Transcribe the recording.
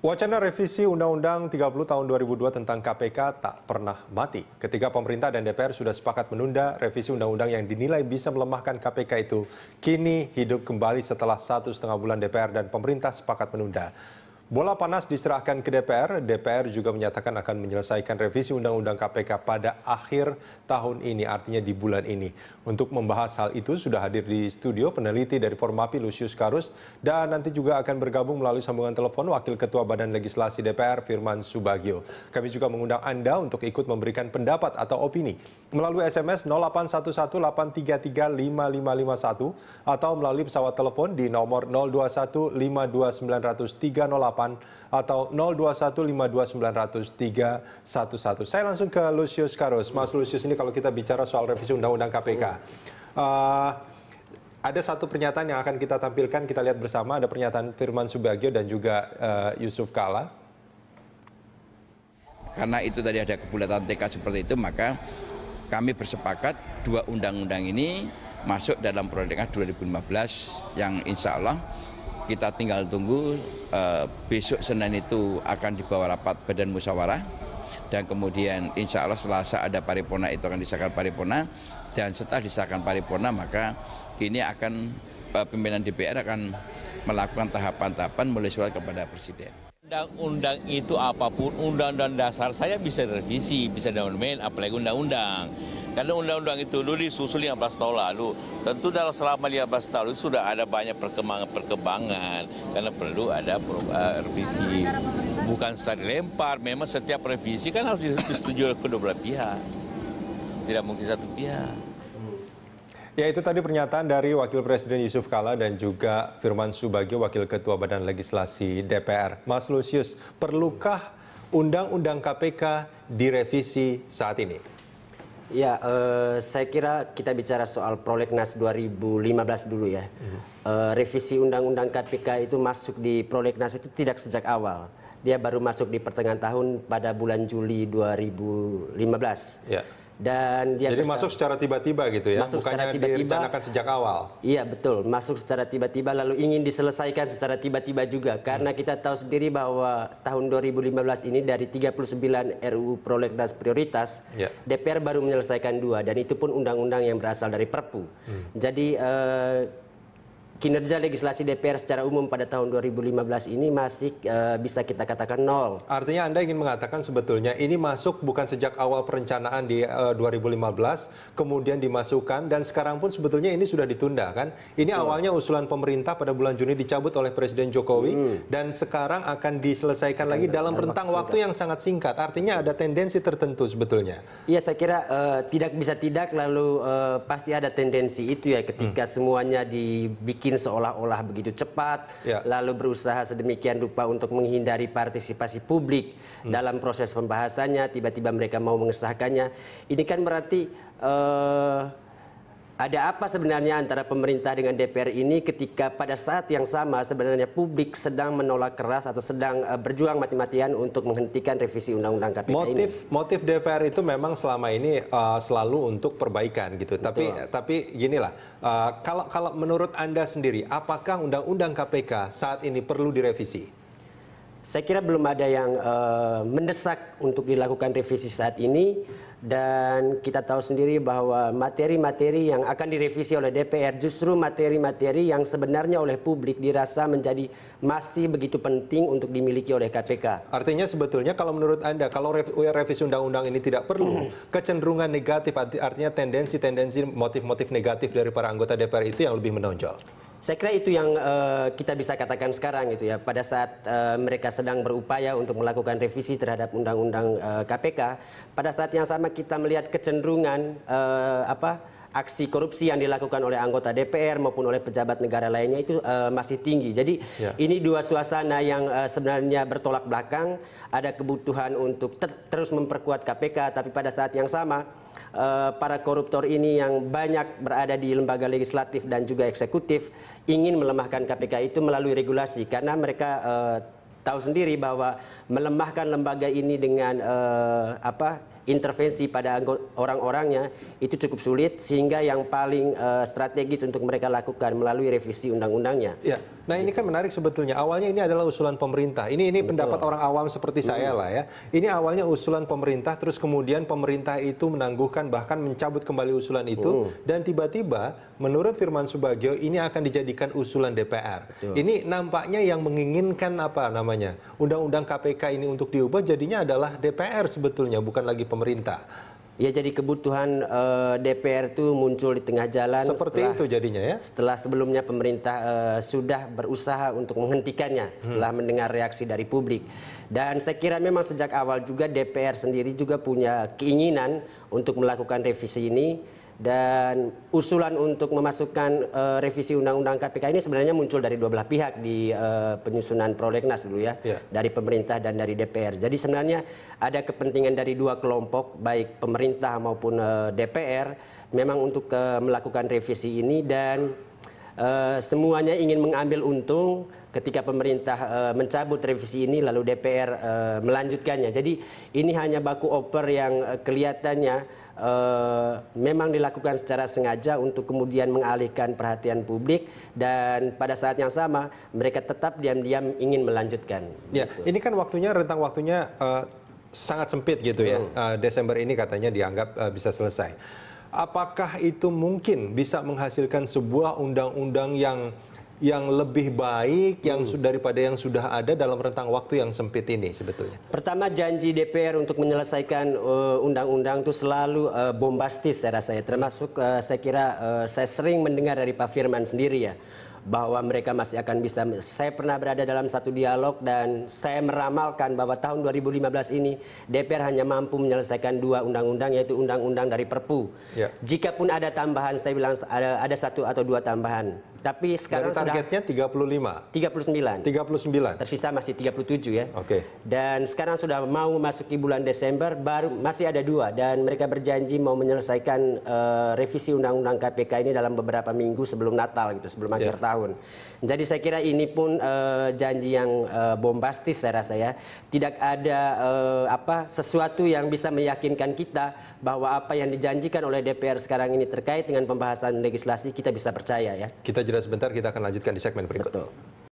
Wacana revisi Undang-Undang 30 tahun 2002 tentang KPK tak pernah mati. Ketika pemerintah dan DPR sudah sepakat menunda revisi Undang-Undang yang dinilai bisa melemahkan KPK itu, kini hidup kembali setelah satu setengah bulan DPR dan pemerintah sepakat menunda. Bola panas diserahkan ke DPR. DPR juga menyatakan akan menyelesaikan revisi Undang-Undang KPK pada akhir tahun ini, artinya di bulan ini. Untuk membahas hal itu, sudah hadir di studio peneliti dari Formapi Lucius Karus, dan nanti juga akan bergabung melalui sambungan telepon Wakil Ketua Badan Legislasi DPR Firman Subagio. Kami juga mengundang Anda untuk ikut memberikan pendapat atau opini melalui SMS 0811 atau melalui pesawat telepon di nomor 021 atau 0215290311. Saya langsung ke Lucius Karus. Mas Lucius ini kalau kita bicara soal revisi Undang-Undang KPK. Uh, eh, ada satu pernyataan yang akan kita tampilkan, kita lihat bersama ada pernyataan Firman Subagio dan juga uh, Yusuf Kala. Karena itu tadi ada kebulatan TK seperti itu, maka kami bersepakat dua undang-undang ini masuk dalam perundingan 2015 yang insya Allah kita tinggal tunggu eh, besok Senin itu akan dibawa rapat Badan Musyawarah dan kemudian insya Allah Selasa ada paripurna itu akan disahkan paripurna dan setelah disahkan paripurna maka ini akan eh, pimpinan DPR akan melakukan tahapan-tahapan mulai surat kepada Presiden. Undang-undang itu apapun, undang-undang dasar saya bisa revisi, bisa daun apalagi undang-undang. Karena undang-undang itu dulu yang 15 tahun lalu. Tentu dalam selama lima 15 tahun itu sudah ada banyak perkembangan-perkembangan. Karena perlu ada revisi. Bukan saat lempar, memang setiap revisi kan harus disetujui oleh kedua belah pihak. Tidak mungkin satu pihak. Ya itu tadi pernyataan dari Wakil Presiden Yusuf Kala dan juga Firman Subagio Wakil Ketua Badan Legislasi DPR. Mas Lusius, perlukah Undang-Undang KPK direvisi saat ini? Ya, uh, saya kira kita bicara soal prolegnas 2015 dulu ya. Hmm. Uh, revisi undang-undang KPK itu masuk di prolegnas itu tidak sejak awal. Dia baru masuk di pertengahan tahun pada bulan Juli 2015. Ya. Dan dia Jadi bersama, masuk secara tiba-tiba gitu ya, masuk bukannya secara tiba-tiba, direncanakan sejak awal. Iya betul, masuk secara tiba-tiba lalu ingin diselesaikan secara tiba-tiba juga karena kita tahu sendiri bahwa tahun 2015 ini dari 39 RUU prolegnas prioritas yeah. DPR baru menyelesaikan dua dan itu pun undang-undang yang berasal dari Perpu. Hmm. Jadi eh, kinerja legislasi DPR secara umum pada tahun 2015 ini masih uh, bisa kita katakan nol. Artinya Anda ingin mengatakan sebetulnya ini masuk bukan sejak awal perencanaan di uh, eh, 2015, kemudian dimasukkan dan sekarang pun sebetulnya ini sudah ditunda kan? Ini Betul. awalnya usulan pemerintah pada bulan Juni dicabut oleh Presiden Jokowi hmm. dan sekarang akan diselesaikan lagi dalam rentang waktu, waktu yang sangat singkat. Artinya ada tendensi tertentu sebetulnya. Iya, saya kira uh, tidak bisa tidak lalu uh, pasti ada tendensi itu ya ketika hmm. semuanya dibikin seolah-olah begitu cepat, ya. lalu berusaha sedemikian rupa untuk menghindari partisipasi publik hmm. dalam proses pembahasannya, tiba-tiba mereka mau mengesahkannya. Ini kan berarti uh, ada apa sebenarnya antara pemerintah dengan DPR ini ketika pada saat yang sama sebenarnya publik sedang menolak keras atau sedang eh, berjuang mati-matian untuk menghentikan revisi undang-undang KPK motif, ini? Motif DPR itu memang selama ini uh, selalu untuk perbaikan gitu. Betul. Tapi tapi ginilah, uh, kalau kalau menurut Anda sendiri apakah undang-undang KPK saat ini perlu direvisi? Saya kira belum ada yang uh, mendesak untuk dilakukan revisi saat ini dan kita tahu sendiri bahwa materi-materi yang akan direvisi oleh DPR justru materi-materi yang sebenarnya oleh publik dirasa menjadi masih begitu penting untuk dimiliki oleh KPK. Artinya sebetulnya kalau menurut Anda kalau ya, revisi undang-undang ini tidak perlu, kecenderungan negatif artinya tendensi-tendensi motif-motif negatif dari para anggota DPR itu yang lebih menonjol. Saya kira itu yang uh, kita bisa katakan sekarang itu ya. Pada saat uh, mereka sedang berupaya untuk melakukan revisi terhadap undang-undang uh, eh, KPK, pada saat yang sama kita melihat kecenderungan uh, apa aksi korupsi yang dilakukan oleh anggota DPR maupun oleh pejabat negara lainnya itu uh, masih tinggi. Jadi ya. ini dua suasana yang uh, sebenarnya bertolak belakang. Ada kebutuhan untuk ter terus memperkuat KPK, tapi pada saat yang sama uh, para koruptor ini yang banyak berada di lembaga legislatif dan juga eksekutif ingin melemahkan KPK itu melalui regulasi karena mereka uh, tahu sendiri bahwa melemahkan lembaga ini dengan uh, apa intervensi pada orang-orangnya itu cukup sulit sehingga yang paling uh, strategis untuk mereka lakukan melalui revisi undang-undangnya. Ya. Nah, ini kan menarik sebetulnya. Awalnya ini adalah usulan pemerintah. Ini ini Betul. pendapat orang awam seperti hmm. saya lah ya. Ini awalnya usulan pemerintah terus kemudian pemerintah itu menangguhkan bahkan mencabut kembali usulan itu hmm. dan tiba-tiba menurut Firman Subagio ini akan dijadikan usulan DPR. Betul. Ini nampaknya yang menginginkan apa namanya? Undang-undang KPK ini untuk diubah jadinya adalah DPR sebetulnya bukan lagi pemerintah. Ya jadi kebutuhan eh, DPR itu muncul di tengah jalan. Seperti setelah, itu jadinya ya. Setelah sebelumnya pemerintah eh, sudah berusaha untuk menghentikannya hmm. setelah mendengar reaksi dari publik. Dan saya kira memang sejak awal juga DPR sendiri juga punya keinginan untuk melakukan revisi ini dan usulan untuk memasukkan uh, revisi undang-undang KPK ini sebenarnya muncul dari dua belah pihak di uh, penyusunan prolegnas dulu ya, yeah. dari pemerintah dan dari DPR. Jadi sebenarnya ada kepentingan dari dua kelompok, baik pemerintah maupun uh, eh, DPR, memang untuk uh, melakukan revisi ini dan uh, semuanya ingin mengambil untung ketika pemerintah uh, mencabut revisi ini lalu DPR uh, melanjutkannya. Jadi ini hanya baku oper yang uh, kelihatannya e, memang dilakukan secara sengaja untuk kemudian mengalihkan perhatian publik dan pada saat yang sama mereka tetap diam-diam ingin melanjutkan. Ya, gitu. ini kan waktunya rentang waktunya e, sangat sempit gitu ya. Hmm. Desember ini katanya dianggap e, bisa selesai. Apakah itu mungkin bisa menghasilkan sebuah undang-undang yang yang lebih baik yang hmm. daripada yang sudah ada dalam rentang waktu yang sempit ini sebetulnya. Pertama janji DPR untuk menyelesaikan eh, undang-undang uh, itu selalu uh, bombastis saya rasa ya. Termasuk uh, saya kira uh, saya sering mendengar dari Pak Firman sendiri ya bahwa mereka masih akan bisa. Saya pernah berada dalam satu dialog dan saya meramalkan bahwa tahun 2015 ini DPR hanya mampu menyelesaikan dua undang-undang yaitu undang-undang dari Perpu. Ya. Jikapun ada tambahan, saya bilang ada, ada satu atau dua tambahan. Tapi sekarang Dari targetnya sudah 35. 39. 39. Tersisa masih 37 ya. Oke. Okay. Dan sekarang sudah mau memasuki bulan Desember baru masih ada dua dan mereka berjanji mau menyelesaikan uh, revisi undang-undang KPK ini dalam beberapa minggu sebelum Natal gitu, sebelum yeah. akhir ya. tahun. Jadi saya kira ini pun uh, janji yang uh, bombastis saya rasa ya. Tidak ada uh, apa sesuatu yang bisa meyakinkan kita bahwa apa yang dijanjikan oleh DPR sekarang ini terkait dengan pembahasan legislasi kita bisa percaya ya. Kita jeda sebentar kita akan lanjutkan di segmen berikut. Betul.